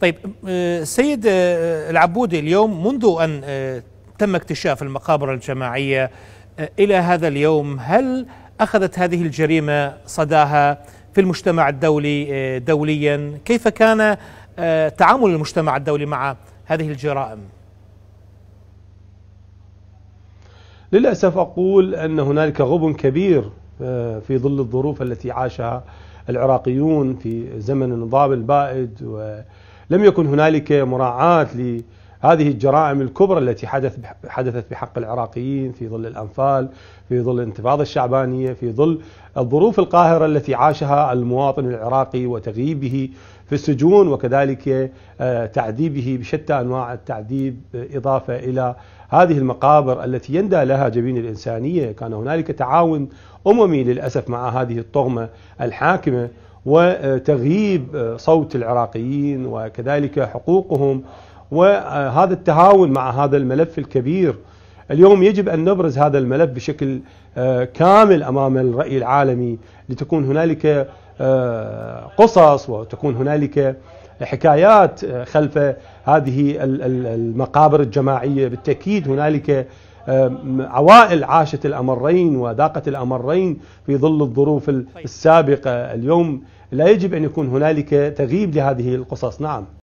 طيب سيد آه، العبودي اليوم منذ أن آه، تم اكتشاف المقابر الجماعية آه، إلى هذا اليوم هل أخذت هذه الجريمة صداها في المجتمع الدولي دوليا كيف كان تعامل المجتمع الدولي مع هذه الجرائم للأسف أقول أن هنالك غبن كبير في ظل الظروف التي عاشها العراقيون في زمن النضال البائد و لم يكن هنالك مراعاة هذه الجرائم الكبرى التي حدث حدثت بحق العراقيين في ظل الأنفال في ظل الانتفاضة الشعبانية في ظل الظروف القاهرة التي عاشها المواطن العراقي وتغييبه في السجون وكذلك آه، تعذيبه بشتى أنواع التعذيب إضافة إلى هذه المقابر التي يندى لها جبين الإنسانية كان هنالك تعاون أممي للأسف مع هذه الطغمة الحاكمة وتغييب صوت العراقيين وكذلك حقوقهم وهذا التهاون مع هذا الملف الكبير اليوم يجب أن نبرز هذا الملف بشكل آه، كامل أمام الرأي العالمي لتكون هنالك آه، قصص وتكون هنالك حكايات آه، خلف هذه المقابر الجماعية بالتأكيد هنالك عوائل عاشت الأمرين وذاقت الأمرين في ظل الظروف طيب. السابقة اليوم لا يجب أن يكون هنالك تغيب لهذه القصص نعم